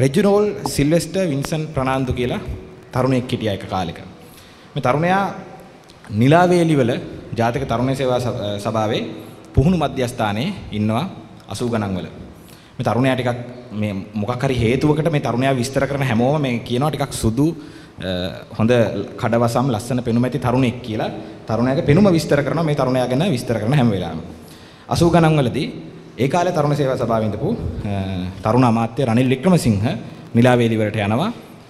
රෙජිනෝල් Sylvester Vincent Fernando කියලා තරුණයෙක් හිටියා එක කාලෙක. මේ තරුණයා නිලාවේලිවල ජාතික තරුණ සේවා uh, සභාවේ පුහුණු මධ්‍යස්ථානයේ ඉන්නවා 80 ගණන් වල. මේ තරුණයා ටිකක් මේ මොකක් හරි හේතුවකට මේ තරුණයා විස්තර කරන හැමෝම මේ කියනවා ටිකක් සුදු uh, හොඳ කඩවසම් ලස්සන පෙනුම ඇති තරුණෙක් කියලා තරුණයාගේ පෙනුම විස්තර කරනවා මේ තරුණයා ගැන විස්තර කරන හැම වෙලාවෙම. 80 ගණන් වලදී ඒ කාලේ තරුණ සේවා සභාවේ ඉඳපු තරුණ අමාත්‍ය රනිල් වික්‍රමසිංහ මිලාවේලිවලට යනවා.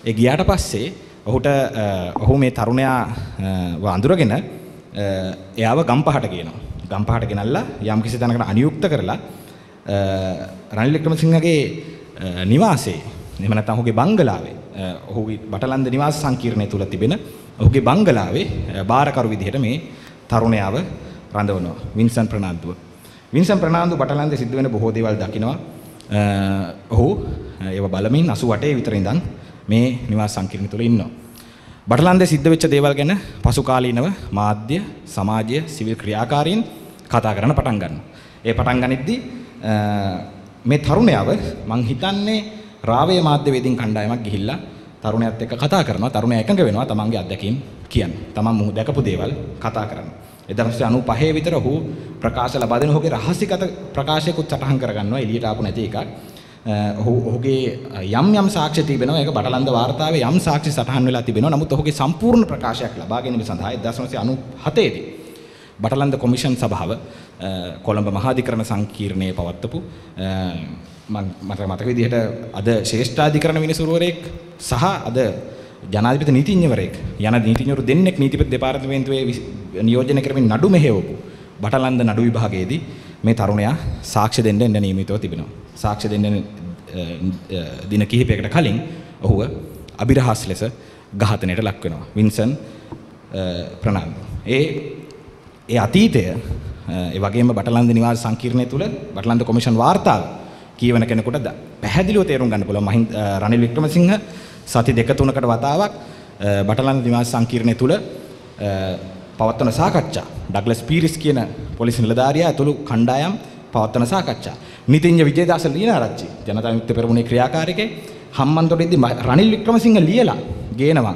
ඒ ගියාට පස්සේ ඔහුට ඔහු මේ තරුණයා අඳුරගෙන එයාව ගම්පහට ගේනවා. ගම්පහට ගෙනල්ලා යම් කිසි තැනකට අනියුක්ත කරලා රනිල් වික්‍රමසිංහගේ නිවාසේ එහෙම නැත්නම් ඔහුගේ බංගලාවේ ඔහුගේ බටලන්ද නිවාස සංකීර්ණය තුල තිබෙන ඔහුගේ බංගලාවේ බාරකරු විදිහට මේ තරුණයාව රඳවනවා වින්සන් ප්‍රනාන්දුව. වින්සන් ප්‍රනාන්දු බටලන්දේ සිද්ධ වෙන බොහෝ දේවල් දකිනවා. ඔහු ඒව බලමින් 88 විතර ඉඳන් මේ නිවාස සංකීර්ණ තුල ඉන්නවා. බටලන්දේ සිද්ධ වෙච්ච දේවල් ගැන පසු කාලීනව මාධ්‍ය, සමාජය, සිවිල් ක්‍රියාකාරීන් කතා කරන්න පටන් ගන්නවා. ඒ පටන් ගනිද්දී මේ තරුණයව මං හිතන්නේ රාවය මාධ්‍ය වේදින් කණ්ඩායමක් ගිහිල්ලා තරුණයත් එක්ක කතා කරනවා. තරුණයා එකඟ වෙනවා තමන්ගේ අත්දැකීම් කියන්න. තමන් මුහු දැකපු දේවල් කතා කරනවා. 1995 විතර ඔහු ප්‍රකාශ ලබා දෙන ඔහුගේ රහසිගත ප්‍රකාශයකුත් සටහන් කරගන්නවා එළියට ආපු නැති එකක්. ඔහු ඔහුගේ යම් යම් සාක්ෂි තිබෙනවා ඒක බටලන්ද වාර්තාවේ යම් සාක්ෂි සටහන් වෙලා තිබෙනවා. නමුත් ඔහුගේ සම්පූර්ණ ප්‍රකාශයක් ලබා ගැනීම සඳහා 1997 දී බටලන්ද කොමිෂන් සභාව කොළඹ මහාධිකරණ සංකීර්ණයේ පවත්වපු මට මතක විදිහට අද ශ්‍රේෂ්ඨාධිකරණ විනිසුරුවරයෙක් සහ අද ජනාධිපති නීතිඥවරයෙක් යන නීතිඥවරු දෙන්නෙක් නීතිපති දෙපාර්තමේන්තුවේ නියෝජනය කරමින් නඩු මෙහෙවපු බටලන්ද නඩු විභාගයේදී මේ තරුණයා සාක්ෂි දෙන්න එන්න නියමිතව තිබෙනවා. සාක්ෂි දෙන්න දින කිහිපයකට කලින් ඔහුව අභිරහස් ලෙස ඝාතනයට ලක් වෙනවා. වින්සන් ප්‍රනාන්දු. ඒ ඒ අතීතය ඒ වගේම බටලන්ද නිවාස සංකීර්ණය තුළ බටලන්ද කොමිෂන් වාර්තාව කියවන කෙනෙකුට පැහැදිලිව තේරුම් ගන්න පුළුවන් මහින්ද රනිල් වික්‍රමසිංහ සති දෙක තුනකට වතාවක් බටලන්න නිවාස සංකීර්ණය තුළ පවත්වන සාකච්ඡා ඩග්ලස් පීරිස් කියන පොලිසි නිලධාරියා ඇතුළු කණ්ඩායම් පවත්වන සාකච්ඡා නිතින්ජ විජේදාස ලීනාරච්චි ජනතා විමුක්ති පෙරමුණේ ක්‍රියාකාරිකේ හම්බන්තොටේදී රනිල් වික්‍රමසිංහ ලියලා ගේනවා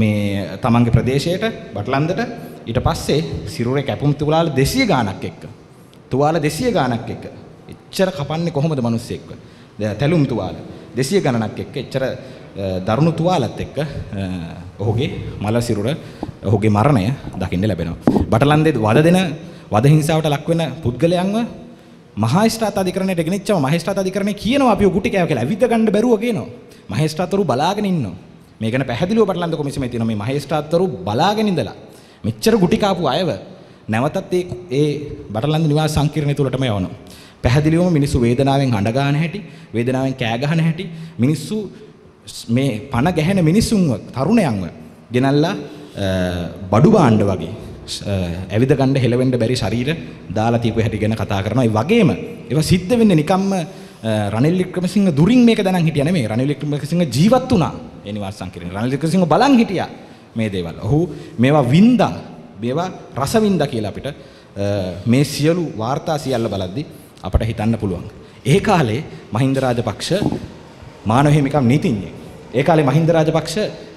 මේ තමන්ගේ ප්‍රදේශයට බටලන්දට ඊට පස්සේ සිරුරේ කැපුම් තුවාල 200 ගාණක් එක්ක තුවාල 200 ගාණක් එක්ක එච්චර කපන්නේ කොහොමද මිනිස්සෙක්ව තැලුම් තුවාල 200 ගණනක් එක්ක එච්චර දරුණු තුවාලත් එක්ක ඔහුගේ මල සිරුර ඔහුගේ මරණය දකින්න ලැබෙනවා. බටලන්දේ වද දෙන වද හිංසාවට ලක් වෙන පුද්ගලයන්ව මහේස්ත්‍රාත් අධිකරණයට ගෙනිච්චම මහේස්ත්‍රාත් අධිකරණය කියනවා අපි උගුටි කෑව කියලා ඇවිද ගන්න බැරුව කියනවා. මහේස්ත්‍රාත්වරු බලාගෙන ඉන්නවා. මේ ගැන පැහැදිලිව බටලන්ද කොමිසමේ තියෙන මේ මහේස්ත්‍රාත්වරු බලාගෙන ඉඳලා මෙච්චර ගුටි කාපු අයව නැවතත් ඒ ඒ බටලන්ද නිවාස සංකීර්ණය තුලටම යවනවා. පැහැදිලිවම මිනිස්සු වේදනාවෙන් හඬ ගන්න හැටි, වේදනාවෙන් කෑ ගහන හැටි, මිනිස්සු මේ පණ ගැහෙන මිනිස්සුන්ව තරුණයන්ව ගෙනල්ලා බඩු බාණ්ඩ වගේ ඇවිද ගන්න හෙලවෙන්න බැරි ශරීර දාලා තියපු හැටි ගැන කතා කරනවා. ඒ වගේම ඒවා සිද්ධ වෙන්නේ නිකම්ම රනිල් වික්‍රමසිංහ දුරින් මේක දැනන් හිටිය නෙමෙයි. රනිල් වික්‍රමසිංහ ජීවත් වුණා. ඒ නිවාස සංකීර්ණ. රනිල් වික්‍රමසිංහ බලන් හිටියා මේ දේවල්. ඔහු මේවා වින්දා. මේවා රස වින්දා කියලා අපිට මේ සියලු වාර්තා සියල්ල බලද්දි අපට හිතන්න පුළුවන්. ඒ කාලේ මහින්ද රාජපක්ෂ මානවහිමිකම් නීතිඥයෙක්. ඒ කාලේ මහින්ද රාජපක්ෂ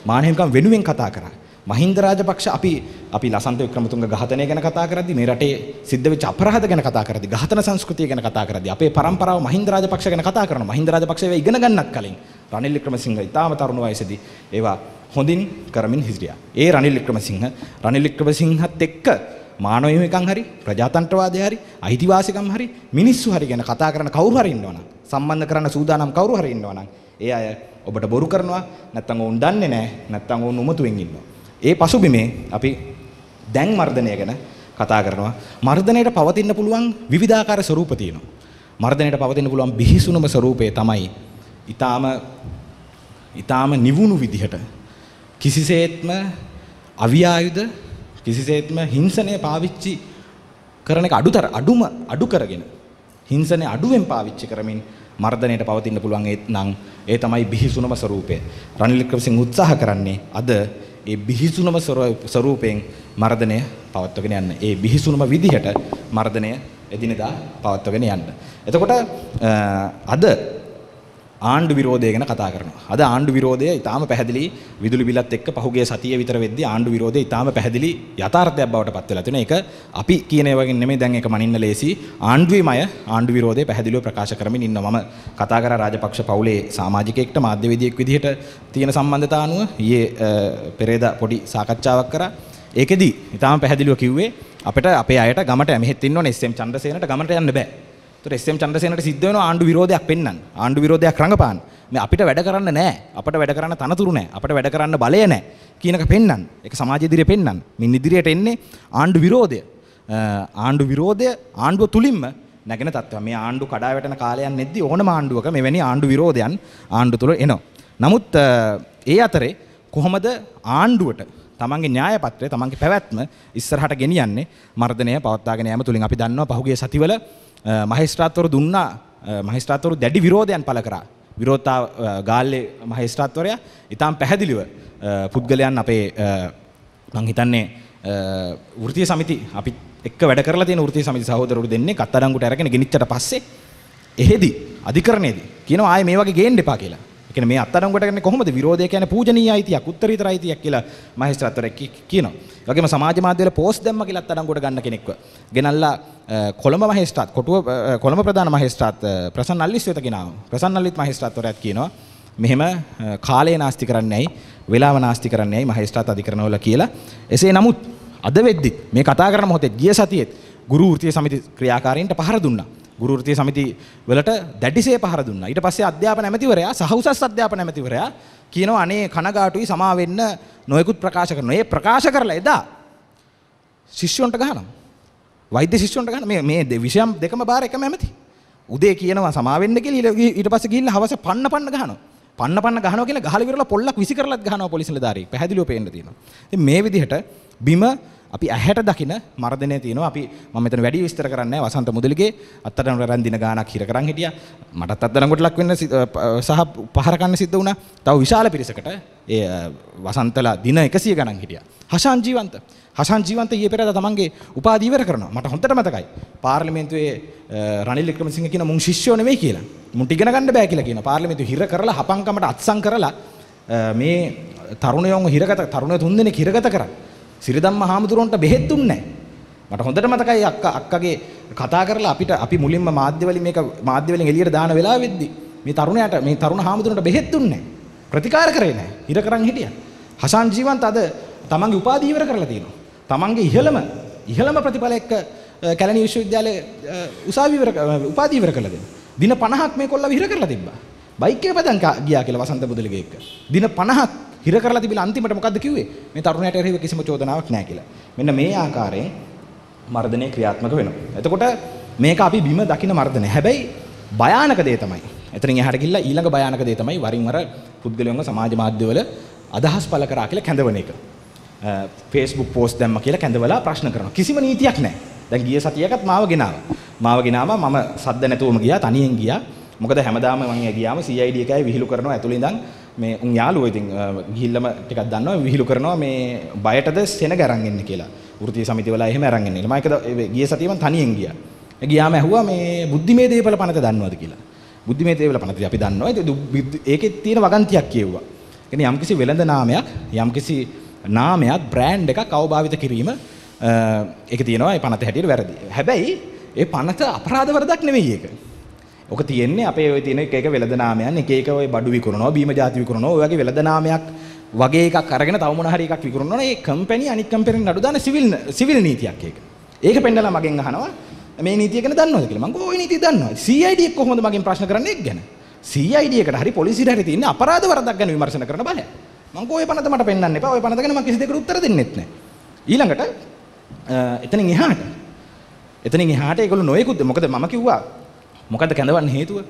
මානවහිමිකම් වෙනුවෙන් කතා කරා. මහින්ද රාජපක්ෂ අපි අපි ලසන්ත වික්‍රමතුංග ඝාතනය ගැන කතා කරද්දී මේ රටේ සිද්ධ වෙච්ච අපරාධ ගැන කතා කරද්දී ඝාතන සංස්කෘතිය ගැන කතා කරද්දී අපේ પરම්පරාව මහින්ද රාජපක්ෂ ගැන කතා කරනවා. මහින්ද රාජපක්ෂ ඒවා ඉගෙන ගන්නත් කලින් රනිල් වික්‍රමසිංහ ඉතාම තරුණ වයසේදී ඒවා හොඳින් කරමින් හිටියා. ඒ රනිල් වික්‍රමසිංහ රනිල් වික්‍රමසිංහත් එක්ක මානවහිමිකම් හරි ප්‍රජාතන්ත්‍රවාදය හරි අයිතිවාසිකම් හරි මිනිස්සු හරි ගැන කතා කරන කවුරු හරි ඉන්නවනම් සම්බන්ධ කරන්න සූදානම් කවුරු හරි ඉන්නවනම් ඒ අය ඔබට බොරු කරනවා නැත්නම් ඔවුන් දන්නේ නැහැ නැත්නම් ඔවුන් උමතුවෙන් ඉන්නවා. ඒ පසුබිමේ අපි දැන් මර්ධනය ගැන කතා කරනවා. මර්ධනයට පවතින්න පුළුවන් විවිධාකාර ස්වරූප තියෙනවා. මර්ධනයට පවතින්න පුළුවන් බිහිසුණුම ස්වරූපය තමයි ඊටාම ඊටාම නිවුණු විදිහට කිසිසේත්ම අවියායුධ කිසිසේත්ම හිංසනය පාවිච්චි කරන එක අඩුතර අඩුම අඩු කරගෙන හිංසනය අඩුවෙන් පාවිච්චි කරමින් මර්ධනයට පවතින්න පුළුවන් ඒත් නම් ඒ තමයි බිහිසුනම ස්වરૂපය. රනිල් වික්‍රමසිංහ උත්සාහ කරන්නේ අද ඒ බිහිසුනම ස්වરૂපයෙන් මර්ධනය පවත්වගෙන යන්න. ඒ බිහිසුනම විදිහට මර්ධනය එදිනෙදා පවත්වගෙන යන්න. එතකොට අද ආණ්ඩු විරෝධය ගැන කතා කරනවා. අද ආණ්ඩු විරෝධය ඊටාම පැහැදිලි විදුලි බිලත් එක්ක පහුගිය සතිය විතර වෙද්දී ආණ්ඩු විරෝධය ඊටාම පැහැදිලි යථාර්ථයක් බවට පත් වෙලා තිනවා. ඒක අපි කියන ඒ වගේ නෙමෙයි දැන් ඒක මනින්න ලේසි. ආණ්ඩුවේමය ආණ්ඩු විරෝධය පැහැදිලිව ප්‍රකාශ කරමින් ඉන්නවා. මම කතා කරා රාජපක්ෂ පවුලේ සමාජිකයෙක්ට මාධ්‍යවේදියෙක් විදිහට තියෙන සම්බන්ධතාව අනුව ඊයේ පෙරේදා පොඩි සාකච්ඡාවක් කරා. ඒකෙදි ඊටාම පැහැදිලිව කිව්වේ අපිට අපේ අයට ගමට ඇමෙහෙත් ඉන්නවනේ එස්.එම්. චන්ද්‍රසේනට ගමට යන්න බෑ. ඒතර එස්.එම්. චන්ද්‍රසේනට සිද්ධ වෙනවා ආණ්ඩු විරෝධයක් පෙන්වන්න. ආණ්ඩු විරෝධයක් රඟපාන්න. මේ අපිට වැඩ කරන්න නෑ. අපට වැඩ කරන්න තනතුරු නෑ. අපට වැඩ කරන්න බලය නෑ. කියනක පෙන්වන්න. ඒක සමාජ ඉදිරියේ පෙන්වන්න. මින් ඉදිරියට එන්නේ ආණ්ඩු විරෝධය. ආණ්ඩු විරෝධය ආණ්ඩුව තුලින්ම නැගෙන තත්ත්වය. මේ ආණ්ඩු කඩා වැටෙන කාලයක් නැද්දී ඕනම ආණ්ඩුවක මෙවැනි ආණ්ඩු විරෝධයන් ආණ්ඩු තුල එනවා. නමුත් ඒ අතරේ කොහොමද ආණ්ඩුවට තමන්ගේ න්‍යායපත්‍රය තමන්ගේ පැවැත්ම ඉස්සරහට ගෙනියන්නේ මර්ධනය පවත්වාගෙන යාම තුලින් අපි දන්නවා පහුගිය සතිවල මහිස්ත්‍රාත්වරු දුන්නා මහිස්ත්‍රාත්වරු දැඩි විරෝධයන් පළ කරා. විරෝධතා ගාල්ලේ මහිස්ත්‍රාත්වරයා ඉතාම පැහැදිලිව පුද්ගලයන් අපේ මං හිතන්නේ වෘත්තීය සමිති අපි එක්ක වැඩ කරලා තියෙන වෘත්තීය සමිති සහෝදරවරු දෙන්නේ කතරංගුට අරගෙන ගෙනිච්චට පස්සේ එහෙදි අධිකරණයේදී කියනවා ආයේ මේ වගේ ගේන්න එපා කියලා. ඒ කියන්නේ මේ අත්අඩංගුවට ගන්නේ කොහොමද විරෝධය කියන්නේ පූජනීය අයිතියක් උත්තරීතර අයිතියක් කියලා මහේස්ත්‍රාත්වරයෙක් කියනවා. ඒ වගේම සමාජ මාධ්‍යවල පෝස්ට් දැම්ම කියලා අත්අඩංගුවට ගන්න කෙනෙක්ව. ගෙනල්ලා කොළඹ මහේස්ත්‍රාත් කොටුව කොළඹ ප්‍රධාන මහේස්ත්‍රාත් ප්‍රසන්න අල්ලිස් වෙත ගෙනාවා. ප්‍රසන්න අල්ලිත් මහේස්ත්‍රාත්වරයාත් කියනවා මෙහෙම කාලය නාස්ති කරන්නේයි වෙලාව නාස්ති කරන්නේයි මහේස්ත්‍රාත් අධිකරණවල කියලා. එසේ නමුත් අද වෙද්දිත් මේ කතා කරන මොහොතේ ගිය සතියේත් ගුරු වෘත්තීය සමිති ක්‍රියාකාරීන්ට පහර දුන්නා. ගුරු වෘත්තීය සමිති වලට දැඩිසේ පහර දුන්නා. ඊට පස්සේ අධ්‍යාපන ඇමතිවරයා සහ උසස් අධ්‍යාපන ඇමතිවරයා කියනවා අනේ කනගාටුයි සමා වෙන්න නොයෙකුත් ප්‍රකාශ කරනවා. ඒ ප්‍රකාශ කරලා එදා ශිෂ්‍යයන්ට ගහනවා. වෛද්‍ය ශිෂ්‍යයන්ට ගහන මේ මේ විෂයම් දෙකම බාර එකම ඇමති. උදේ කියනවා සමා වෙන්න කියලා ඊට පස්සේ ගිහිල්ලා හවස පන්න පන්න ගහනවා. පන්න පන්න ගහනවා කියලා ගහලා විරලා පොල්ලක් විසි කරලත් ගහනවා පොලිස් නිලධාරියෙක්. පැහැදිලිව පේන්න තියෙනවා. ඉතින් මේ විදිහට බිම අපි ඇහැට දකින මර්ධනය තියෙනවා අපි මම මෙතන වැඩි විස්තර කරන්නේ නැහැ වසන්ත මුදලිගේ අත්තරම් රැන් දින ගාණක් හිර කරන් හිටියා මටත් අත්තරම් ලක් වෙන්න සහ පහර කන්න සිද්ධ වුණා තව විශාල පිරිසකට ඒ වසන්තලා දින 100 ගණන් හිටියා හෂාන් ජීවන්ත හෂාන් ජීවන්ත ඊයේ පෙරේදා තමන්ගේ උපාධිය ඉවර කරනවා මට හොඳට මතකයි පාර්ලිමේන්තුවේ රනිල් වික්‍රමසිංහ කියන මුන් ශිෂ්‍යෝ නෙමෙයි කියලා මුන්ට ඉගෙන ගන්න බෑ කියලා කියන පාර්ලිමේන්තුව හිර කරලා හපංකමට අත්සන් කරලා මේ තරුණයෝන් හිරගත තරුණ තුන්දෙනෙක් හිරගත කරා සිරිදම්ම හාමුදුරන්ට බෙහෙත් දුන්නේ මට හොඳට මතකයි අක්කා අක්කගේ කතා කරලා අපිට අපි මුලින්ම මාධ්‍යවලින් මේක මාධ්‍යවලින් එළියට දාන වෙලාවෙද්දි මේ තරුණයාට මේ තරුණ හාමුදුරන්ට බෙහෙත් දුන්නේ ප්‍රතිකාර කරේ නැහැ. ඉර කරන් හිටියා. හසන් ජීවන්ත අද තමන්ගේ උපාධිය ඉවර කරලා තියෙනවා. තමන්ගේ ඉහළම ඉහළම ප්‍රතිඵල එක්ක කැලණි විශ්වවිද්‍යාලයේ උසාවි ඉවර උපාධිය ඉවර කරලා දෙනවා. දින 50ක් මේ කොල්ලව ඉර කරලා තිබ්බා. බයික් එක පදන් ගියා කියලා වසන්ත බුදලිගේ එක්ක. දින 50ක් හිර කරලා තිබිලා අන්තිමට මොකද්ද කිව්වේ? මේ තරුණයාට එරෙහිව කිසිම චෝදනාවක් නැහැ කියලා. මෙන්න මේ ආකාරයෙන් මර්ධනය ක්‍රියාත්මක වෙනවා. එතකොට මේක අපි බිම දකින මර්ධනය. හැබැයි භයානක දේ තමයි. එතනින් එහාට ගිහිල්ලා ඊළඟ භයානක දේ තමයි වරින් වර පුද්ගලයන්ව සමාජ මාධ්‍යවල අදහස් පළ කරා කියලා කැඳවන එක. Facebook post දැම්ම කියලා කැඳවලා ප්‍රශ්න කරනවා. කිසිම නීතියක් නැහැ. දැන් ගිය සතියකත් මාව ගෙනාවා. මාව ගෙනාවා මම සද්ද නැතුවම ගියා තනියෙන් ගියා. මොකද හැමදාම මම ගියාම CID එකයි විහිළු කරනවා ඇතුළේ ඉඳන් මේ උන් යාළුවෝ ඉතින් ගිහිල්ලම ටිකක් දන්නවා විහිළු කරනවා මේ බයටද සෙන ගරන් එන්න කියලා. වෘත්තීය සමිතිය වල එහෙම අරන් එන්න ඉන්න. මම ඒක ගිය සතියේ මම තනියෙන් ගියා. ගියාම ඇහුවා මේ බුද්ධිමේ දේපල පනත දන්නවද කියලා. බුද්ධිමේ දේපල පනත අපි දන්නවා. ඉතින් ඒකේ තියෙන වගන්තියක් කියුවා. කියන්නේ යම්කිසි වෙළඳ නාමයක් යම්කිසි නාමයක් බ්‍රෑන්ඩ් එකක් අවභාවිත කිරීම ඒක තියෙනවා ඒ පනත හැටියට වැරදි. හැබැයි ඒ පනත අපරාධ වරදක් නෙවෙයි ඒක. ඔක තියෙන්නේ අපේ ওই තියෙන එක එක වෙළඳනාමයන් එක එක ওই බඩු විකුණනවා බීම જાති විකුණනවා ඔය වගේ වෙළඳනාමයක් වගේ එකක් අරගෙන තව මොන හරි එකක් විකුණනවා ඒ කම්පැනි අනිත් කම්පැනි නඩු දාන සිවිල් සිවිල් නීතියක් ඒක. ඒක පෙන්නලා මගෙන් අහනවා මේ නීතිය ගැන දන්නවද කියලා. මම ඕයි නීතිය දන්නවා. CID එක කොහොමද මගෙන් ප්‍රශ්න කරන්නේ ඒක ගැන? CID එකට හරි පොලිසියට හරි තියෙන අපරාධ වරදක් ගැන විමර්ශන කරන බලය. මම කෝ ඔය පනත මට පෙන්වන්න එපා. ඔය පනත ගැන මම කිසි දෙයකට උත්තර දෙන්නෙත් නැහැ. ඊළඟට එතනින් එහාට එතනින් එහාට ඒගොල්ලෝ නොයෙකුත් මොකද මම කිව්වා මොකද කැඳවන්න හේතුව?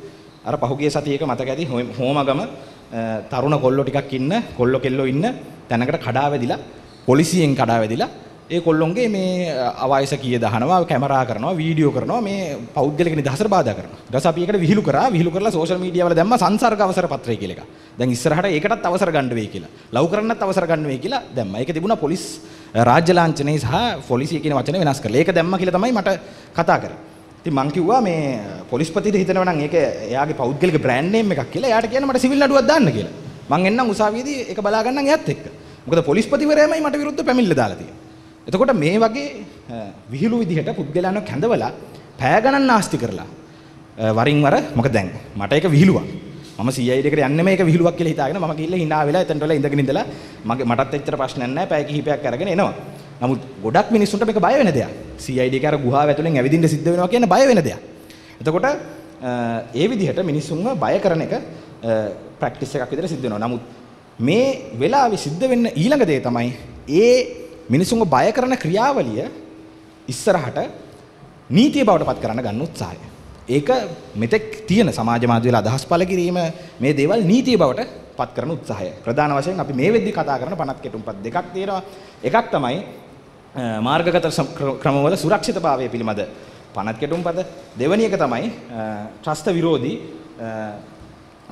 අර පහුගිය සතියේක මතක ඇති හෝමගම තරුණ කොල්ලෝ ටිකක් ඉන්න කොල්ලෝ කෙල්ලෝ ඉන්න තැනකට කඩා වැදිලා පොලිසියෙන් කඩා වැදිලා ඒ කොල්ලොන්ගේ මේ අවයස කීය දහනවා කැමරා කරනවා වීඩියෝ කරනවා මේ පෞද්ගලික නිදහසට බාධා කරනවා ඊට පස්සේ අපි ඒකට විහිළු කරා විහිළු කරලා සෝෂල් මීඩියා වල දැම්මා සංසර්ග අවසර පත්‍රය කියලා එකක් දැන් ඉස්සරහට ඒකටත් අවසර ගන්න වෙයි කියලා ලව් කරන්නත් අවසර ගන්න වෙයි කියලා දැම්මා ඒක තිබුණා පොලිස් රාජ්‍ය ලාංඡනයේ සහ පොලිසිය කියන වචනේ වෙනස් කරලා ඒක දැම්මා කියලා තමයි මට කතා කරේ ඉතින් මං කිව්වා මේ පොලිස්පතිට හිතනවා නම් ඒක එයාගේ පෞද්ගලික බ්‍රෑන්ඩ් නේම් එකක් කියලා. එයාට කියන්න මට සිවිල් නඩුවක් දාන්න කියලා. මං එන්නම් උසාවියේදී ඒක බලා ගන්නම් එයාත් එක්ක. මොකද පොලිස්පතිවරයාමයි මට විරුද්ධ පැමිණිල්ල දාලා තියෙන්නේ. එතකොට මේ වගේ විහිළු විදිහට පුද්ගලයන්ව කැඳවලා පෑ ගණන් නාස්ති කරලා වරින් වර මොකද දැන් මට ඒක විහිළුවක්. මම CID එකට යන්නේ මේක විහිළුවක් කියලා හිතාගෙන මම ගිහිල්ලා hina වෙලා එතනට වෙලා ඉඳගෙන ඉඳලා මගේ මටත් එච්චර ප්‍රශ්නයක් නැහැ පැය කිහිපයක් අරගෙන එනවා. නමුත් ගොඩක් මිනිස්සුන්ට මේක බය වෙන දෙයක්. CID එක අර ගුහාව ඇතුලෙන් ඇවිදින්න සිද්ධ වෙනවා කියන බය වෙන දෙයක්. එතකොට ඒ විදිහට මිනිස්සුන්ව බය කරන එක ප්‍රැක්ටිස් එකක් විදිහට සිද්ධ වෙනවා. නමුත් මේ වෙලාවේ සිද්ධ වෙන්න ඊළඟ දේ තමයි ඒ මිනිස්සුන්ව බය කරන ක්‍රියාවලිය ඉස්සරහට නීතිය බවට පත් කරන්න ගන්න උත්සාහය. ඒක මෙතෙක් තියෙන සමාජ මාධ්‍ය වල අදහස් පළ කිරීම මේ දේවල් නීතිය බවට පත් කරන උත්සාහය. ප්‍රධාන වශයෙන් අපි මේ වෙද්දි කතා කරන පනත් කෙටුම්පත් දෙකක් තියෙනවා. එකක් තමයි මාර්ගගත ක්‍රමවල සුරක්ෂිතභාවය පිළිබඳ පනත් කෙටුම් පද දෙවැනි එක තමයි ත්‍රස්ත විරෝධී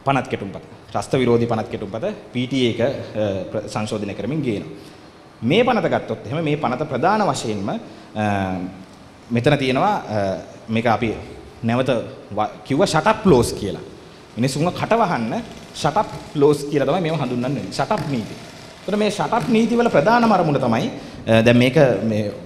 පනත් කෙටුම් පද. ත්‍රස්ත විරෝධී පනත් කෙටුම් පද PTA එක සංශෝධනය කරමින් ගේනවා. මේ පනත ගත්තොත් එහෙම මේ පනත ප්‍රධාන වශයෙන්ම මෙතන තියෙනවා මේක අපි නැවත කිව්ව shut up laws කියලා. මිනිසුන්ව කටවහන්න shut up laws කියලා තමයි මේව හඳුන්වන්නේ. shut up නීති. එතකොට මේ shut up නීතිවල ප්‍රධානම අරමුණ තමයි Uh, දැ මේක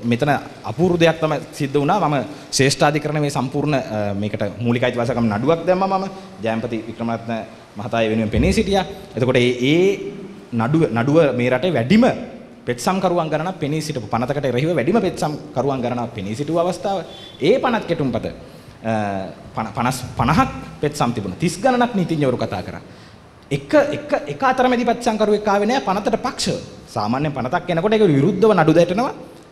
මෙතන අපූරු දෙයක් තම සිද්ධ වුණා මම ශේෂ්ඨාධිකරණ මේ සම්පූර්ණ uh, මේකට මූලිකයිති වසකම් නඩුවක් දැම්ම මම ජයම්පති වික්‍රමරත්න මහතාය වෙනුවෙන් පෙනී සිටියා. එතකොට ඒ නඩුව නඩුව මේ රටේ වැඩිම පෙත්සම් කරුවන් ගණනක් පෙනී සිටපු පනතකට එරෙහිව වැඩිම පෙත්සම් කරුවන් ගණනක් පෙනී සිටු අවස්ථාව. ඒ පනත් කෙටුම්පත 50ක් uh, පෙත්සම් තිබුණා. 30 ගණනක් නීතිඥවරු කතා කරා. එක එක එක අතරමැදි පච්චංකරුවෙක් ආවේ නෑ පනතට පක්ෂව. සාමාන්‍යයෙන් පනතක් එනකොට ඒක විරුද්ධව නඩු දැටෙනවා.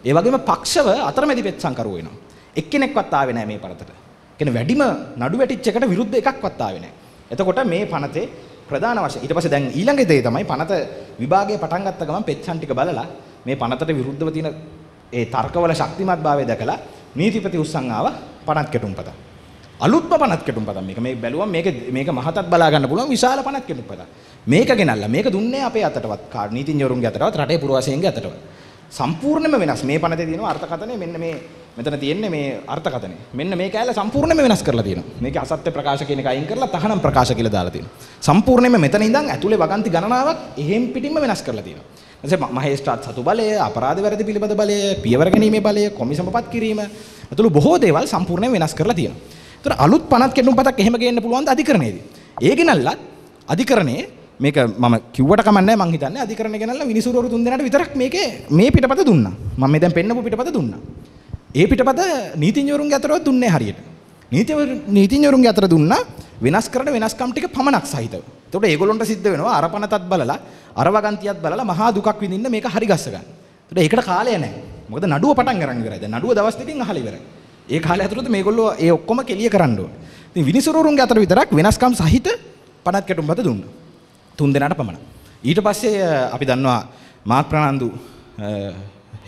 ඒ වගේම පක්ෂව අතරමැදි පච්චංකරුව වෙනවා. එක්කෙනෙක්වත් ආවේ නෑ මේ පනතට. කියන්නේ වැඩිම නඩු වැටිච්ච එකට විරුද්ධ එකක්වත් ආවේ නෑ. එතකොට මේ පනතේ ප්‍රධාන වශයෙන් ඊට පස්සේ දැන් ඊළඟ දේ තමයි පනත විභාගයේ පටන් ගත්ත ගමන් පෙච්චන් ටික බලලා මේ පනතට විරුද්ධව තියෙන ඒ තර්කවල ශක්තිමත් භාවය දැකලා නීතිපති උස්සන් ආව පනත් කැටුම්පතක්. අලුත්ම පනත් කෙටුම් පතක් මේක මේ බැලුවම මේක මේක මහතත් බලා ගන්න පුළුවන් විශාල පනත් කෙටුම් පතක් මේක ගෙනල්ලා මේක දුන්නේ අපේ අතටවත් කා නීතිඥවරුන්ගේ අතටවත් රටේ පුරවාසීන්ගේ අතටවත් සම්පූර්ණයෙන්ම වෙනස් මේ පනතේ තියෙනවා අර්ථකථනය මෙන්න මේ මෙතන තියෙන්නේ මේ අර්ථකථනය මෙන්න මේ කෑල්ල සම්පූර්ණයෙන්ම වෙනස් කරලා තියෙනවා මේක අසත්‍ය ප්‍රකාශ කියන එක අයින් කරලා තහනම් ප්‍රකාශ කියලා දාලා තියෙනවා සම්පූර්ණයෙන්ම මෙතන ඉඳන් ඇතුලේ වගන්ති ගණනාවක් එහෙම් පිටින්ම වෙනස් කරලා තියෙනවා මහේෂ්ටාත් සතු බලය අපරාධ වැරදි පිළිබඳ බලය පියවර ගැනීමේ බලය කොමිසමපත් කිරීම ඇතුළු බොහෝ දේවල් සම්පූර්ණයෙන් වෙනස් කරලා තියෙනවා. තොර අලුත් පනත් කෙටුම් පතක් එහෙම ගන්න පුළුවන් අධිකරණයද. ඒ ගෙනල්ලත් අධිකරණයේ මේක මම කිව්වට කමන්නේ මං හිතන්නේ අධිකරණ ගෙනල්ලා මිනිසුරු තුන් දෙනාට විතරක් මේකේ මේ පිටපත දුන්නා. මම මේ දැන් පෙන්නපු පිටපත දුන්නා. ඒ පිටපත නීතිඥවරුන්ගේ අතරවත් දුන්නේ හරියට. නීතිඥවරුන්ගේ අතර දුන්නා වෙනස් කරන වෙනස්කම් ටික පමණක් සහිතව. එතකොට ඒගොල්ලොන්ට සිද්ධ වෙනවා අර පනතත් බලලා අර වගන්තියත් බලලා මහා දුකක් විඳින්න මේක හරි ගස්ස ගන්න. ඒකට කාලය නැහැ. මොකද නඩුව පටන් ගන්න ඉවරයි. දැන් නඩුව දවස් දෙකකින් අහලා ඉවරයි. ඒ කාලය ඇතුළත මේගොල්ලෝ ඒ ඔක්කොම කෙලිය කරන්න ඕනේ. ඉතින් විනිසුරුවරුන්ගේ අතර විතරක් වෙනස්කම් සහිත පනත් කැටුම් බත දුන්නා. තුන් දෙනාට පමණ. ඊට පස්සේ අපි දන්නවා මාත් ප්‍රනාන්දු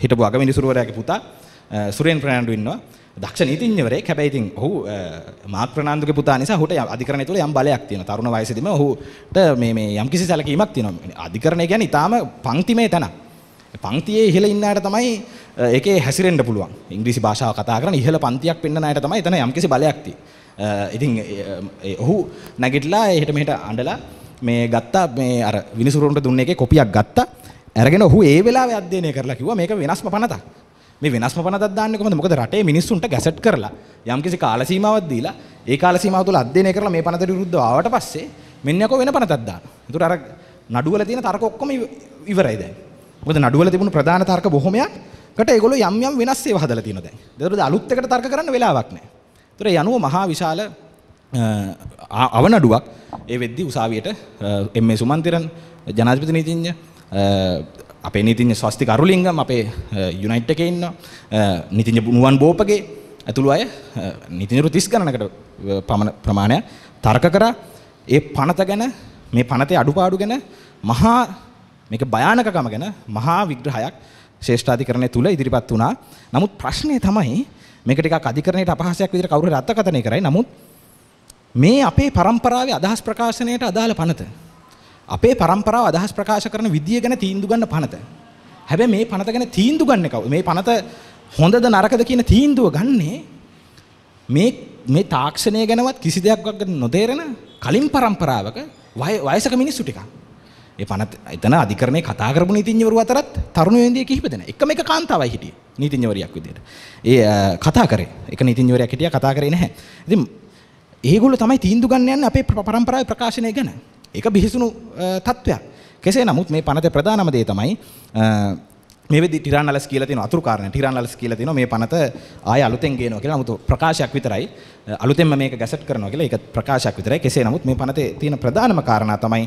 හිටපු අගවිනිසුරුවරයාගේ පුතා සුරේන් ප්‍රනාන්දු ඉන්නවා. දක්ෂ නීතිඥවරයෙක්. හැබැයි ඉතින් ඔහු මාත් ප්‍රනාන්දුගේ පුතා නිසා ඔහුට අධිකරණය තුළ යම් බලයක් තියෙනවා. තරුණ වයසේදීම ඔහුට මේ මේ යම්කිසි සැලකීමක් තියෙනවා. අධිකරණය කියන්නේ ඊටාම පන්තිමේ තැනක්. පන්තියේ ඉහළ ඉන්න අයට තමයි ඒකේ හැසිරෙන්න පුළුවන්. ඉංග්‍රීසි භාෂාව කතා කරන ඉහළ පන්තියක් පෙන්වන අයට තමයි එතන යම්කිසි බලයක් තියෙන්නේ. ඉතින් ඔහු නැගිටලා එහෙට මෙහෙට අඬලා මේ ගත්තා මේ අර විනිසුරුන්ට දුන්න එකේ කොපියක් ගත්තා. අරගෙන ඔහු ඒ වෙලාවේ අධ්‍යයනය කරලා කිව්වා මේක වෙනස්ම පනතක්. මේ වෙනස්ම පනතක් දාන්නේ කොහොමද? මොකද රටේ මිනිස්සුන්ට ගැසට් කරලා යම්කිසි කාල සීමාවක් දීලා ඒ කාල සීමාව තුළ අධ්‍යයනය කරලා මේ පනතට විරුද්ධව ආවට පස්සේ මෙන්න යකෝ වෙන පනතක් දානවා. ඒතර අර නඩුවල තියෙන තර්ක ඔක්කොම ඉවරයි දැන්. මොකද නඩුවල තිබුණු ප්‍රධාන තර්ක බොහොමයක්කට ඒගොල්ලෝ යම් යම් වෙනස් ඒවා හදලා තියෙනවා දැන්. ඒතරද අලුත් එකට තර්ක කරන්න වෙලාවක් නැහැ. ඒතර යනුව මහා විශාල අවනඩුවක් ඒ වෙද්දී උසාවියට එම්.ඒ. සුමන්තිරන් ජනාධිපති නීතිඥ අපේ නීතිඥ ස්වස්තික අරුලිංගම් අපේ යුනයිට් එකේ ඉන්න නීතිඥ නුවන් බෝපගේ ඇතුළු අය නීතිඥරු 30 ගණනකට පමණ ප්‍රමාණයක් තර්ක කරා ඒ පනත ගැන මේ පනතේ අඩුපාඩු ගැන මහා මේක භයානකකම ගැන මහා විග්‍රහයක් ශේෂ්ඨාධිකරණය තුල ඉදිරිපත් වුණා. නමුත් ප්‍රශ්නේ තමයි මේක ටිකක් අධිකරණයට අපහාසයක් විදිහට කවුරු හරි අර්ථකථනය කරයි. නමුත් මේ අපේ પરම්පරාවේ අදහස් ප්‍රකාශනයට අදාළ පනත. අපේ પરම්පරාව අදහස් ප්‍රකාශ කරන විදිය ගැන තීන්දුව ගන්න පනත. හැබැයි මේ පනත ගැන තීන්දුව ගන්න කවුද? මේ පනත හොඳද නරකද කියන තීන්දුව ගන්නේ මේ මේ තාක්ෂණය ගැනවත් කිසි දෙයක් නොතේරෙන කලින් પરම්පරාවක වයසක මිනිස්සු ටිකක්. ඒ පනත් එතන අධිකරණය කතා කරපු නීතිඥවරු අතරත් තරුණ වේන්දිය කිහිප දෙනා එකම එක කාන්තාවයි හිටියේ නීතිඥවරියක් විදියට. ඒ කතා කරේ. එක නීතිඥවරයෙක් හිටියා කතා කරේ නැහැ. ඉතින් ඒගොල්ලෝ තමයි තීන්දුව ගන්න යන්නේ අපේ પરම්පරාවේ ප්‍රකාශනය ගැන. ඒක බිහිසුණු තත්වයක්. කෙසේ නමුත් මේ පනතේ ප්‍රධානම දේ තමයි මේ වෙදි ටිරානලස් කියලා තියෙන අතුරු කාරණා ටිරානලස් කියලා තියෙනවා මේ පනත ආය අලුතෙන් ගේනවා කියලා 아무තු ප්‍රකාශයක් විතරයි අලුතෙන්ම මේක ගැසට් කරනවා කියලා ඒක ප්‍රකාශයක් විතරයි කෙසේ නමුත් මේ පනතේ තියෙන ප්‍රධානම කාරණා තමයි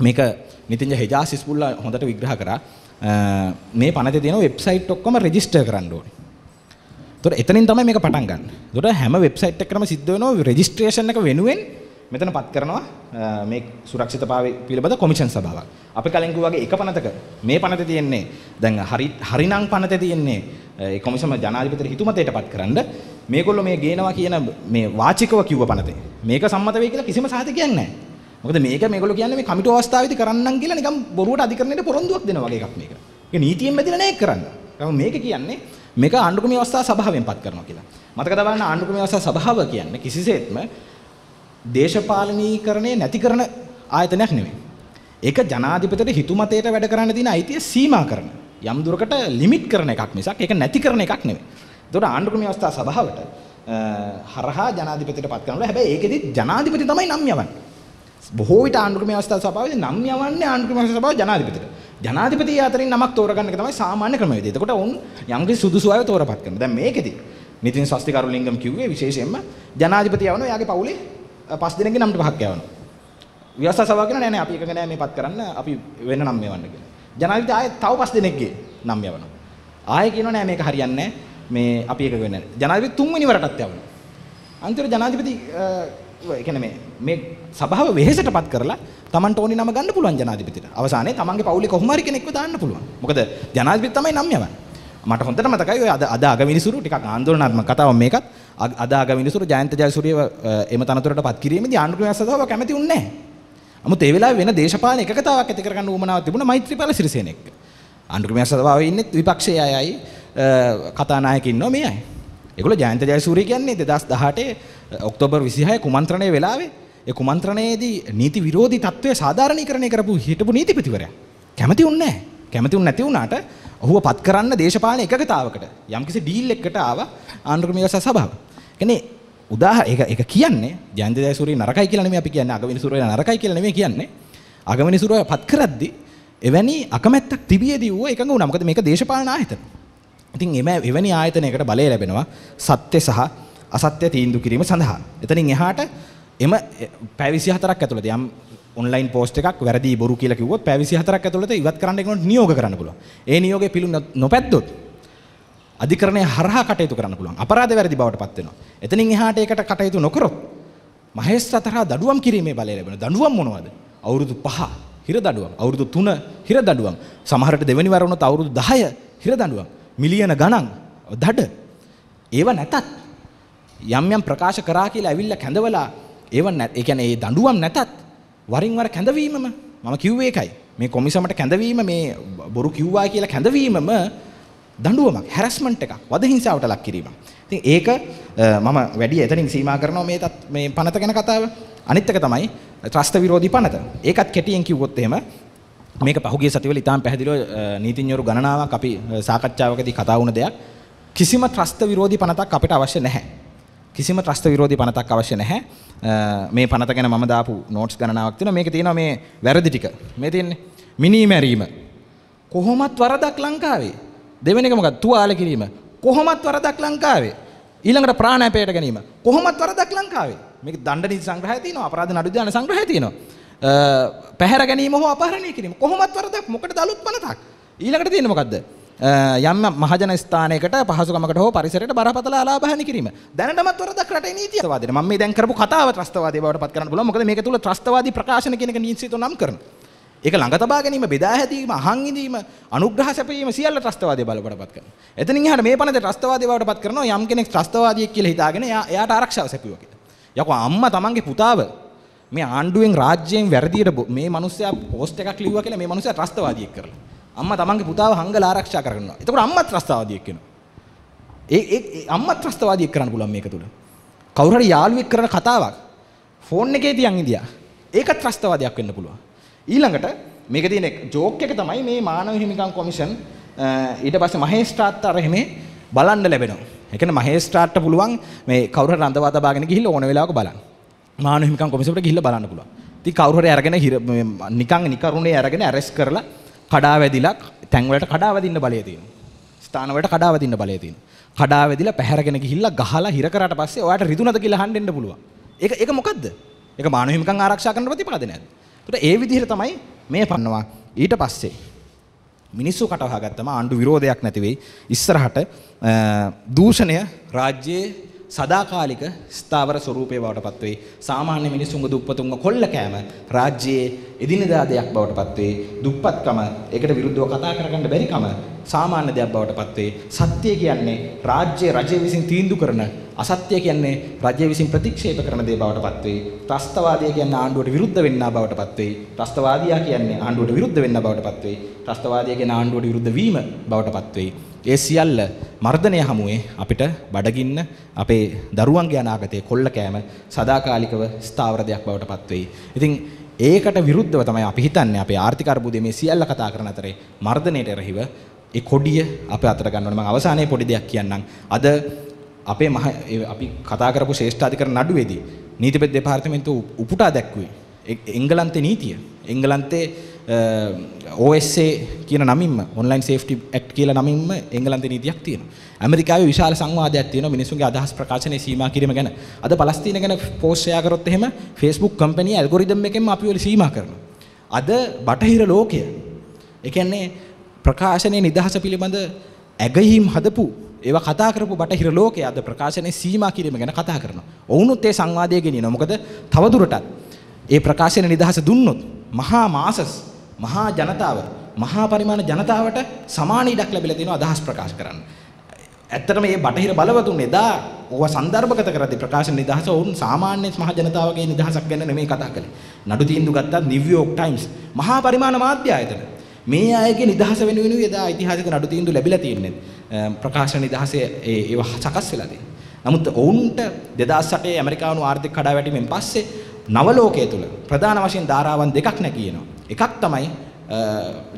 මේක නිතින්ජ හෙජාස් ඉස්පුල්ලා හොඳට විග්‍රහ කරා මේ පනතේ තියෙන වෙබ්සයිට් ඔක්කොම රෙජිස්ටර් කරන්න ඕනේ. එතකොට එතනින් තමයි මේක පටන් ගන්න. එතකොට හැම වෙබ්සයිට් එකකම සිද්ධ වෙනවා රෙජිස්ට්‍රේෂන් එක වෙනුවෙන් මෙතන පත් කරනවා මේ සුරක්ෂිතභාවය පිළිබඳ කොමිෂන් සභාවක්. අපි කලින් කිව්වාගේ එක පනතක මේ පනතේ තියෙන්නේ දැන් හරි හරිනම් පනතේ තියෙන්නේ ඒ කොමිෂම ජනාධිපතිට හිතුමතයට පත් කරන්න මේගොල්ලෝ මේ ගේනවා කියන මේ වාචිකව කිව්ව පනතේ. මේක සම්මත වෙයි කියලා කිසිම සාහිත කියන්නේ නැහැ. මොකද මේක මේගොල්ලෝ කියන්නේ මේ කමිටු අවස්ථාවේදී කරන්නම් කියලා නිකම් බොරුවට අධිකරණයට පොරොන්දුවක් දෙන වගේ එකක් මේක. ඒක නීතියෙන් බැඳිලා නැහැ කරන්න. නමුත් මේක කියන්නේ මේක ආණ්ඩුක්‍රමීය අවස්ථා සභාවෙන් පත් කරනවා කියලා. මතක තබන්න ආණ්ඩුක්‍රමීය අවස්ථා සභාව කියන්නේ කිසිසේත්ම දේශපාලනීකරණය නැති කරන ආයතනයක් නෙමෙයි. ඒක ජනාධිපතිට හිතුමතේට වැඩ කරන්න තියෙන අයිතිය සීමා කරන යම් දුරකට ලිමිට් කරන එකක් මිසක් ඒක නැති කරන එකක් නෙමෙයි. ඒතකොට ආණ්ඩුක්‍රමීය අවස්ථා සභාවට හරහා ජනාධිපතිට පත් කරනවා. හැබැයි ඒකෙදි ජනාධිපති තමයි නම් යවන්නේ. බොහෝ විට ආණ්ඩුක්‍රම අවස්ථා සභාවේ නම් යවන්නේ ආණ්ඩුක්‍රම අවස්ථා සභාව ජනාධිපතිට. ජනාධිපති අතරින් නමක් තෝරගන්න එක තමයි සාමාන්‍ය ක්‍රමවේදය. එතකොට ඔවුන් යම්කිසි සුදුසු අය තෝරපත් කරනවා. දැන් මේකෙදි නිතින් ස්වස්තික අරුලිංගම් කිව්වේ විශේෂයෙන්ම ජනාධිපති යවනවා. එයාගේ පවුලේ පස් දෙනෙක්ගේ නම්ට පහක් යවනවා. ව්‍යවස්ථා සභාව කියන නෑ නෑ අපි එකඟ නෑ මේපත් කරන්න අපි වෙන නම් මෙවන්න කියලා. ජනාධිපති ආයෙත් තව පස් දෙනෙක්ගේ නම් යවනවා. ආයෙ කියනවා නෑ මේක හරියන්නේ නෑ මේ අපි එකඟ වෙන්නේ නෑ. ජනාධිපති තුන්වෙනි වරටත් යවනවා. අන්තිමට ජනාධිපති ඒ කියන්නේ මේ මේ සභාව වෙහෙසටපත් කරලා Tamanට ඕනි නම ගන්න පුළුවන් ජනාධිපතිට. අවසානයේ Tamanගේ පවුලේ කොහොම හරි කෙනෙක්ව දාන්න පුළුවන්. මොකද ජනාධිපති තමයි නම් යවන්නේ. මට හොඳට මතකයි ඔය අද අද අගමිනිසුරු ටිකක් ආందోලනාත්මක කතාවක් මේකත්. අද අගමිනිසුරු ජයන්ත ජයසූරියව එම තනතුරටපත් කිරීමේදී ආණ්ඩුක්‍රම සභාව කැමති උන්නේ නැහැ. අමුත් ඒ වෙලාවේ වෙන දේශපාලන එකකතාවක් ඇති කරගන්න උවමනාවක් තිබුණා මෛත්‍රීපාල සිරිසේන එක්ක. ආණ්ඩුක්‍රම සභාවේ ඉන්නෙත් විපක්ෂයේ අයයි කතානායක ඉන්නවා මේ අය. ඒගොල්ලෝ ජයන්ත ජයසූරිය කියන්නේ 2018 ඔක්තෝබර් 26 කුමන්ත්‍රණය වෙලාවේ ඒ කුමන්ත්‍රණයේදී නීති විරෝධී තත්ත්වය සාධාරණීකරණය කරපු හිටපු නීතිපතිවරයා කැමති උන්නේ නැහැ. කැමති උන් නැති වුණාට ඔහුව පත් කරන්න දේශපාලන එකගතාවකට යම්කිසි ඩීල් එකකට ආවා ආණ්ඩුක්‍රමික සභාව. කියන්නේ උදාහ ඒක ඒක කියන්නේ ජයන්ත ජයසූරිය නරකයි කියලා නෙමෙයි අපි කියන්නේ අගවිනි සූරිය නරකයි කියලා නෙමෙයි කියන්නේ අගවිනි සූරිය පත් කරද්දි එවැනි අකමැත්තක් තිබියදී ඌ එකඟ වුණා මොකද මේක දේශපාලන ආයතන. ඉතින් එම එවැනි ආයතනයකට බලය ලැබෙනවා සත්‍ය සහ අසත්‍ය තීන්දුව කිරීම සඳහා. එතනින් එහාට එම පැවිසි හතරක් ඇතුළත යම් ඔන්ලයින් පෝස්ට් එකක් වැරදි බොරු කියලා කිව්වොත් පැය 24ක් ඇතුළත ඉවත් කරන්න ඒගොල්ලෝ නියෝග කරන්න පුළුවන්. ඒ නියෝගේ පිළි නොපැද්දොත් අධිකරණය හරහා කටයුතු කරන්න පුළුවන්. අපරාධ වැරදි බවට පත් වෙනවා. එතනින් එහාට ඒකට කටයුතු නොකරොත් මහේස්ත්‍රතරා දඩුවම් කිරීමේ බලය ලැබෙනවා. දඬුවම් මොනවද? අවුරුදු 5 හිර දඬුවම්. අවුරුදු 3 හිර දඬුවම්. සමහරට දෙවෙනි වර වුණොත් අවුරුදු 10 හිර දඬුවම්. මිලියන ගණන් දඩ. ඒව නැතත් යම් යම් ප්‍රකාශ කරා කියලා ඇවිල්ලා කැඳවලා ඒව නැත් ඒ කියන්නේ ඒ දඬුවම් නැතත් වරින් වර කැඳවීමම මම කිව්වේ ඒකයි. මේ කොමිසමට කැඳවීම මේ බොරු කිව්වා කියලා කැඳවීමම දඬුවමක්, හැරස්මන්ට් එකක්, වදහිංසාවට ලක් කිරීමක්. ඉතින් ඒක මම වැඩි එතනින් සීමා කරනවා මේ මේ පනත ගැන කතාව. අනිත් එක තමයි ත්‍රස්ත විරෝධී පනත. ඒකත් කෙටියෙන් කිව්වොත් එහෙම මේක පහුගිය සතිවල ඉතාම පැහැදිලිව නීතිඥවරු ගණනාවක් අපි සාකච්ඡාවකදී කතා වුණ දෙයක්. කිසිම ත්‍රස්ත විරෝධී පනතක් අපිට අවශ්‍ය නැහැ. කිසිම ත්‍රස්ත විරෝධී පනතක් අවශ්‍ය නැහැ. මේ පනත ගැන මම දාපු නෝට්ස් ගණනාවක් තියෙනවා. මේකේ තියෙනවා මේ වැරදි ටික. මේ තියෙන්නේ මිනී මැරීම. කොහොමත් වරදක් ලංකාවේ. දෙවෙනි එක මොකක්ද? තුවාල කිරීම. කොහොමත් වරදක් ලංකාවේ. ඊළඟට ප්‍රාණාපයට ගැනීම. කොහොමත් වරදක් ලංකාවේ. මේක දණ්ඩ නීති සංග්‍රහය තියෙනවා. අපරාධ නඩු දාන සංග්‍රහය තියෙනවා. පැහැර ගැනීම හෝ අපහරණය කිරීම. කොහොමත් වරදක්. මොකටද අලුත් පනතක්? ඊළඟට තියෙන්නේ මොකද්ද? යම් මහජන ස්ථානයකට පහසුකමකට හෝ පරිසරයට බරපතල ආලාභහානි කිරීම. දැනටමත් වරදක් රටේ නීතිවාදීන. මම මේ දැන් කරපු කතාව ත්‍රස්තවාදී බවට පත් කරන්න පුළුවන්. මොකද මේක තුල ත්‍රස්තවාදී ප්‍රකාශන කියන එක නීතිසිතෝ නම් කරනවා. ඒක ළඟ තබා ගැනීම බෙදා හැදීම අහන් ඉදීම අනුග්‍රහ සැපීම සියල්ල ත්‍රස්තවාදී බලකටපත් කරනවා. එතනින් එහාට මේ පනතේ ත්‍රස්තවාදී බවටපත් කරනවා යම් කෙනෙක් ත්‍රස්තවාදියෙක් කියලා හිතාගෙන එයාට ආරක්ෂාව සැපියුවා කියලා. යකෝ අම්මා තමන්ගේ පුතාව මේ ආණ්ඩුවෙන් රාජ්‍යයෙන් වැරදියට මේ මිනිස්සයා පෝස්ට් එකක් ලිව්වා කියලා මේ මිනිස්සයා ත්‍රස්තවාදියෙක් කරලා. අම්මා තමන්ගේ පුතාව හංගලා ආරක්ෂා කරගන්නවා. එතකොට අම්මත් ත්‍රස්තවාදියෙක් වෙනවා. ඒ ඒ අම්මත් ත්‍රස්තවාදියෙක් කරන්න පුළුවන් මේක තුල. කවුරු හරි යාළුවෙක් කරන කතාවක් ෆෝන් එකේ තියන් ඉඳියා. ඒකත් ත්‍රස්තවාදයක් වෙන්න පුළුවන්. ඊළඟට මේක තියෙන ජෝක් එක තමයි මේ මානව හිමිකම් කොමිෂන් ඊට පස්සේ මහේස්ත්‍රාත් අර එහෙම බලන්න ලැබෙනවා. ඒ කියන්නේ මහේස්ත්‍රාත්ට පුළුවන් මේ කවුරු හරි රඳවා තබාගෙන ගිහිල්ලා ඕන වෙලාවක බලන්න. මානව හිමිකම් කොමිෂමට ගිහිල්ලා බලන්න පුළුවන්. ඉතින් කවුරු හරි අරගෙන නිකන් නිකරුණේ අරගෙන ඇරෙස් කරලා කඩාවැදිලා තැන් වලට කඩාවැදින්න බලය තියෙනවා. ස්ථාන වලට කඩාවැදින්න බලය තියෙනවා. කඩාවැදිලා පැහැරගෙන ගිහිල්ලා ගහලා හිර කරාට පස්සේ ඔයාට රිදුනද කියලා අහන්න එන්න පුළුවන්. ඒක ඒක මොකද්ද? ඒක මානව හිමිකම් ආරක්ෂා කරන ප්‍රතිපාදනයක්ද? ඒකට ඒ විදිහට තමයි මේ පන්නවා. ඊට පස්සේ මිනිස්සු කටවහා ගත්තම ආණ්ඩු විරෝධයක් නැති වෙයි. ඉස්සරහට දූෂණය රාජ්‍යයේ සදාකාලික ස්ථාවර ස්වරූපේ බවට පත්වේ. සාමාන්‍ය මිනිසුන්ගේ දුප්පතුන්ගේ කොල්ල කෑම රාජ්‍යයේ එදිනෙදා දෙයක් බවට පත්වේ. දුප්පත්කම ඒකට විරුද්ධව කතා කරගන්න බැරිකම සාමාන්‍ය දෙයක් බවට පත්වේ. සත්‍ය කියන්නේ රාජ්‍ය රජය විසින් තීන්දුව කරන අසත්‍ය කියන්නේ රජය විසින් ප්‍රතික්ෂේප කරන දේ බවට පත්වේ. ත්‍රස්තවාදය කියන්නේ ආණ්ඩුවට විරුද්ධ වෙන්නා බවට පත්වේ. ත්‍රස්තවාදියා කියන්නේ ආණ්ඩුවට විරුද්ධ වෙන්න බවට පත්වේ. ත්‍රස්තවාදය කියන්නේ ආණ්ඩුවට විරුද්ධ වීම බවට පත්වේ. ඒ සියල්ල මර්ධනය හමුවේ අපිට බඩගින්න අපේ දරුවන්ගේ අනාගතයේ කොල්ල කෑම සදාකාලිකව ස්ථාවර දෙයක් බවට පත්වෙයි. ඉතින් ඒකට විරුද්ධව තමයි අපි හිතන්නේ අපේ ආර්ථික අර්බුදයේ මේ සියල්ල කතා කරන අතරේ මර්ධනයට එරෙහිව ඒ කොඩිය අප අතර ගන්න ඕනේ. මම අවසානයේ පොඩි දෙයක් කියන්නම්. අද අපේ මහ අපි කතා කරපු ශ්‍රේෂ්ඨාධිකරණ නඩුවේදී නීතිපති දෙපාර්තමේන්තුව උපුටා දැක්වුවේ එංගලන්තේ නීතිය. එංගලන්තේ OSA කියන නමින්ම ඔන්ලයින් සේෆ්ටි ඇක්ට් කියලා නමින්ම එංගලන්තේ නීතියක් තියෙනවා. ඇමරිකාවේ විශාල සංවාදයක් තියෙනවා මිනිසුන්ගේ අදහස් ප්‍රකාශනයේ සීමා කිරීම ගැන. අද පලස්තීන ගැන පෝස්ට් ෂෙයා කරොත් එහෙම Facebook කම්පැනි ඇල්ගොරිතම් එකෙන්ම අපිව සීමා කරනවා. අද බටහිර ලෝකය. ඒ කියන්නේ ප්‍රකාශනයේ නිදහස පිළිබඳ ඇගයීම් හදපු ඒවා කතා කරපු බටහිර ලෝකයේ අද ප්‍රකාශනයේ සීමා කිරීම ගැන කතා කරනවා. ඔවුනුත් ඒ සංවාදය ගෙනියනවා. මොකද තවදුරටත් ඒ ප්‍රකාශන නිදහස දුන්නොත් මහා මාසස් මහා ජනතාව මහා පරිමාණ ජනතාවට සමාන ඉඩක් ලැබිලා තියෙනවා අදහස් ප්‍රකාශ කරන්න. ඇත්තටම මේ බටහිර බලවතුන් එදා ඕව સંદર્ભගත කරද්දී ප්‍රකාශන නිදහස වුන් සාමාන්‍ය මහ ජනතාවගේ නිදහසක් ගැන නෙමෙයි කතා කළේ. නඩු තීන්දුව ගත්තත් නිව්යෝක් ටයිම්ස් මහා පරිමාණ මාධ්‍ය ආයතන මේ අයගේ නිදහස වෙනුවෙන් එදා ඓතිහාසික නඩු තීන්දුව ලැබිලා තියෙන්නේ. ප්‍රකාශන නිදහසේ ඒව සකස් වෙලා තියෙන්නේ. නමුත් ඔවුන්ට 2008 ඇමරිකානු ආර්ථික කඩාවැටීමෙන් පස්සේ නව ලෝකයේ තුල ප්‍රධාන වශයෙන් ධාරාවන් දෙකක් නැගිනවා. එකක් තමයි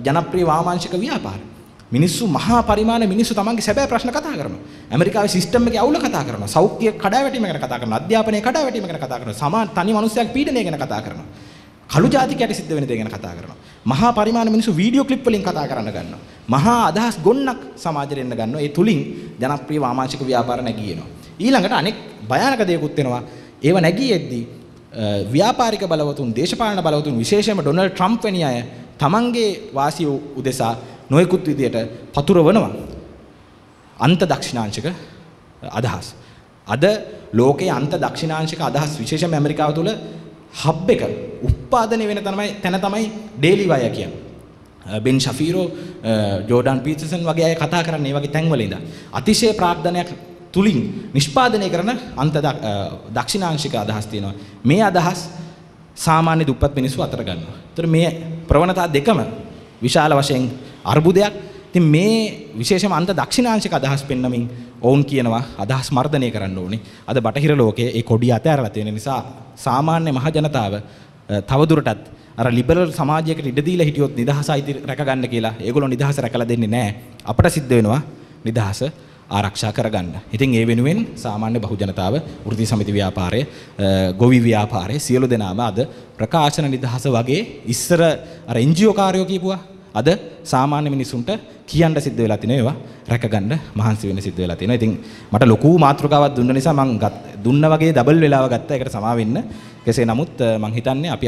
ජනප්‍රිය වාමාංශික ව්‍යාපාර. මිනිස්සු මහා පරිමාණ මිනිස්සු තමන්ගේ සැබෑ ප්‍රශ්න කතා කරනවා. ඇමරිකාවේ සිස්ටම් එකේ අවුල කතා කරනවා. සෞඛ්‍ය කඩාවැටීම ගැන කතා කරනවා. අධ්‍යාපනයේ කඩාවැටීම ගැන කතා කරනවා. සමාන තනි මිනිස්සුන්ගේ පීඩනය ගැන කතා කරනවා. කළු ජාතිකයට සිද්ධ වෙන දේ ගැන කතා කරනවා. මහා පරිමාණ මිනිස්සු වීඩියෝ ක්ලිප් වලින් කතා කරන්න ගන්නවා. මහා අදහස් ගොන්නක් සමාජයට එන්න ගන්නවා. ඒ තුලින් ජනප්‍රිය වාමාංශික ව්‍යාපාර නැගී එනවා. ඊළඟට අනෙක් භයානක දෙයක්ත් වෙනවා. ඒව නැගී එද්දී ව්‍යාපාරික බලවතුන් දේශපාලන බලවතුන් විශේෂයෙන්ම ඩොනල්ඩ් ට්‍රම්ප් වැනි අය තමන්ගේ වාසිය උදෙසා නොයෙකුත් විදියට පතුරවනවා. අන්ත දක්ෂිණාංශික අදහස්. අද ලෝකයේ අන්ත දක්ෂිණාංශික අදහස් විශේෂයෙන්ම ඇමරිකාව තුළ හබ් එක උත්පාදනය වෙන තමයි තැන තමයි ඩේලි වය කියන්නේ. බෙන් ශෆීරෝ ජෝඩන් පීටර්සන් වගේ අය කතා කරන්නේ වගේ තැන්වල ඉඳන් අතිශය ප්‍රාග්ධනයක් තුලින් නිෂ්පාදනය කරන අන්ත දක්ෂිනාංශික අදහස් තියෙනවා. මේ අදහස් සාමාන්‍ය දුප්පත් මිනිස්සු අතර ගන්නවා. ඒතර මේ ප්‍රවණතා දෙකම විශාල වශයෙන් අර්බුදයක්. ඉතින් මේ විශේෂම අන්ත දක්ෂිනාංශික අදහස් පෙන්නමින් ඔවුන් කියනවා අදහස් මර්ධනය කරන්න ඕනේ. අද බටහිර ලෝකයේ ඒ කොඩිය අතහැරලා තියෙන නිසා සාමාන්‍ය මහ ජනතාව තවදුරටත් අර ලිබරල් සමාජයකට ඉඩ දීලා හිටියොත් නිදහස අයිති රැකගන්න කියලා ඒගොල්ලෝ නිදහස රැකලා දෙන්නේ නැහැ. අපට සිද්ධ වෙනවා නිදහස ආරක්ෂා කරගන්න. ඉතින් ඒ වෙනුවෙන් සාමාන්‍ය බහුජනතාව වෘත්ති සමිති ව්‍යාපාරය, ගොවි ව්‍යාපාරය සියලු දෙනාම අද ප්‍රකාශන නිදහස වගේ ඉස්සර අර NGO කාර්යෝ කියපුවා අද සාමාන්‍ය මිනිසුන්ට කියන්න සිද්ධ වෙලා තිනේ ඒවා රැකගන්න මහන්සි වෙන්න සිද්ධ වෙලා තිනවා. ඉතින් මට ලොකු මාතෘකාවක් දුන්න නිසා මං දුන්න වගේ ඩබල් වෙලාව ගත්තා. ඒකට සමා වෙන්න. කෙසේ නමුත් මං හිතන්නේ අපි